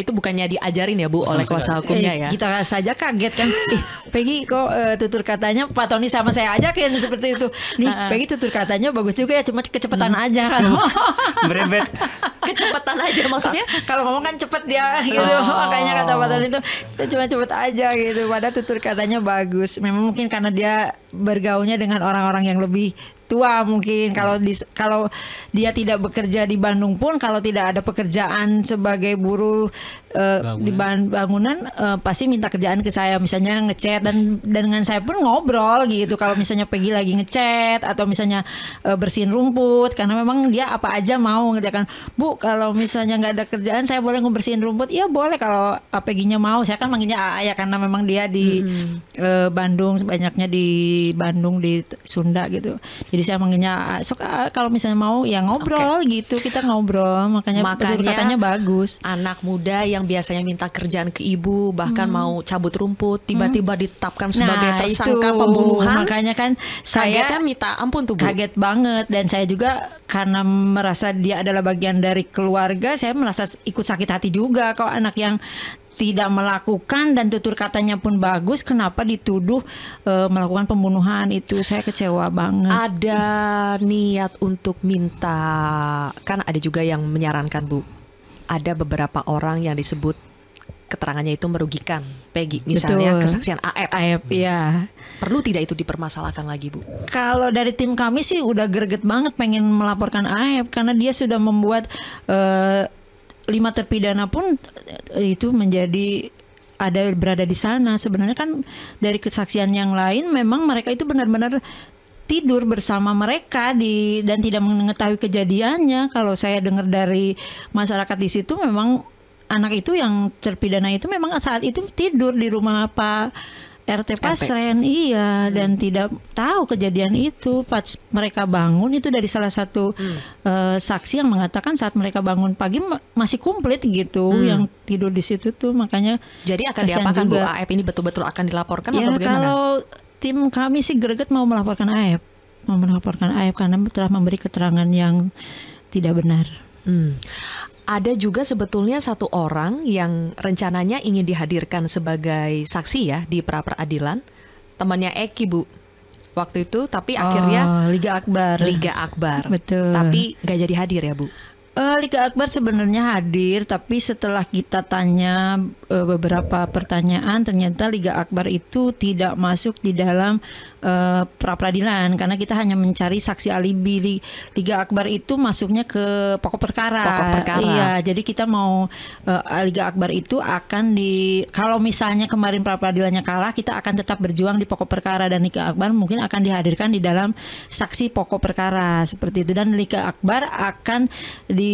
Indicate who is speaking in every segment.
Speaker 1: Itu bukannya diajarin ya Bu oleh kuasa hukumnya eh, ya? Kita saja kaget kan. Ih, Peggy kok uh, tutur katanya Pak Tony sama saya aja kan seperti itu. Nih Peggy tutur katanya bagus juga ya cuma kecepatan hmm. aja kan. Berebet. kecepatan aja maksudnya kalau ngomong kan cepet dia ya, gitu oh. makanya kata Pak Tony itu ya cuma cepet aja gitu padahal tutur katanya bagus memang mungkin karena dia bergaulnya dengan orang-orang yang lebih tua mungkin hmm. kalau di, kalau dia tidak bekerja di Bandung pun kalau tidak ada pekerjaan sebagai buruh uh, di ban bangunan uh, pasti minta kerjaan ke saya misalnya ngechat dan dan dengan saya pun ngobrol gitu kalau misalnya pergi lagi ngechat atau misalnya uh, bersihin rumput karena memang dia apa aja mau ngerjakan bu kalau misalnya nggak ada kerjaan saya boleh ngebersihin rumput iya boleh kalau apa mau saya kan manggilnya ayah ya karena memang dia di hmm. uh, Bandung sebanyaknya di Bandung di Sunda gitu jadi bisa manggilnya ah, so, kalau
Speaker 2: misalnya mau ya ngobrol okay. gitu kita ngobrol makanya, makanya katanya bagus anak muda yang biasanya minta kerjaan ke ibu bahkan hmm. mau cabut rumput tiba-tiba hmm. ditetapkan sebagai nah, tersangka itu. pembunuhan makanya kan saya kan minta ampun tuh kaget banget dan saya juga
Speaker 1: karena merasa dia adalah bagian dari keluarga saya merasa ikut sakit hati juga kalau anak yang tidak melakukan dan tutur katanya pun bagus kenapa dituduh
Speaker 2: e, melakukan pembunuhan itu saya kecewa banget ada niat untuk minta kan ada juga yang menyarankan Bu ada beberapa orang yang disebut keterangannya itu merugikan Peggy misalnya Betul. kesaksian AF AF hmm. ya perlu tidak itu dipermasalahkan lagi Bu
Speaker 1: kalau dari tim kami sih udah greget banget pengen melaporkan AF karena dia sudah membuat uh, lima terpidana pun eh, itu menjadi ada berada di sana sebenarnya kan dari kesaksian yang lain memang mereka itu benar-benar tidur bersama mereka di dan tidak mengetahui kejadiannya kalau saya dengar dari masyarakat di situ memang anak itu yang terpidana itu memang saat itu tidur di rumah Pak RT Pasren RT. iya hmm. dan tidak tahu kejadian itu pas mereka bangun itu dari salah satu hmm. uh, saksi yang mengatakan saat mereka bangun pagi masih komplit gitu hmm. yang
Speaker 2: tidur di situ tuh makanya jadi akan diapakan juga. Bu AF ini betul-betul akan dilaporkan ya, atau bagaimana? Kalau
Speaker 1: tim kami sih greget mau melaporkan AF mau melaporkan AF karena telah memberi keterangan yang tidak benar. Hmm
Speaker 2: ada juga sebetulnya satu orang yang rencananya ingin dihadirkan sebagai saksi ya di pra peradilan temannya Eki bu waktu itu tapi akhirnya oh, Liga Akbar Liga Akbar betul tapi nggak jadi hadir ya bu Uh, Liga Akbar sebenarnya hadir, tapi setelah kita
Speaker 1: tanya uh, beberapa pertanyaan, ternyata Liga Akbar itu tidak masuk di dalam uh, eh, pra peradilan karena kita hanya mencari saksi alibi. Liga Akbar itu masuknya ke pokok perkara. Pokok perkara. Iya, jadi kita mau uh, Liga Akbar itu akan di kalau misalnya kemarin pra peradilannya kalah, kita akan tetap berjuang di pokok perkara dan Liga Akbar mungkin akan dihadirkan di dalam saksi pokok perkara seperti itu dan Liga Akbar akan di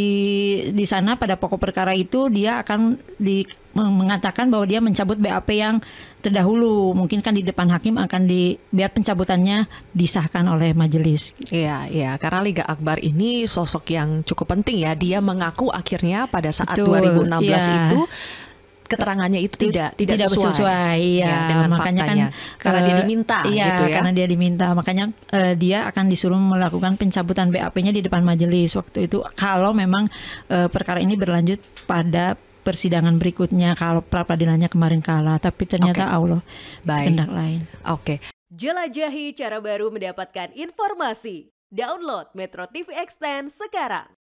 Speaker 1: di sana pada pokok perkara itu dia akan di, mengatakan bahwa dia mencabut BAP yang terdahulu. Mungkin kan di depan hakim
Speaker 2: akan di biar pencabutannya disahkan oleh majelis. Iya, iya. Karena Liga Akbar ini sosok yang cukup penting ya. Dia mengaku akhirnya pada saat Betul, 2016 ya. itu keterangannya itu tidak tidak, tidak sesuai, sesuai ya, ya dengan makanya faktanya. kan karena uh, dia eh, diminta iya, gitu ya karena
Speaker 1: dia diminta makanya uh, dia akan disuruh melakukan pencabutan BAP-nya di depan majelis waktu itu kalau memang uh, perkara ini berlanjut pada persidangan berikutnya kalau pra peradilannya kemarin kalah tapi ternyata okay. Allah tindak lain. Oke.
Speaker 2: Okay. Jelajahi cara baru mendapatkan informasi. Download Metro TV Extend sekarang.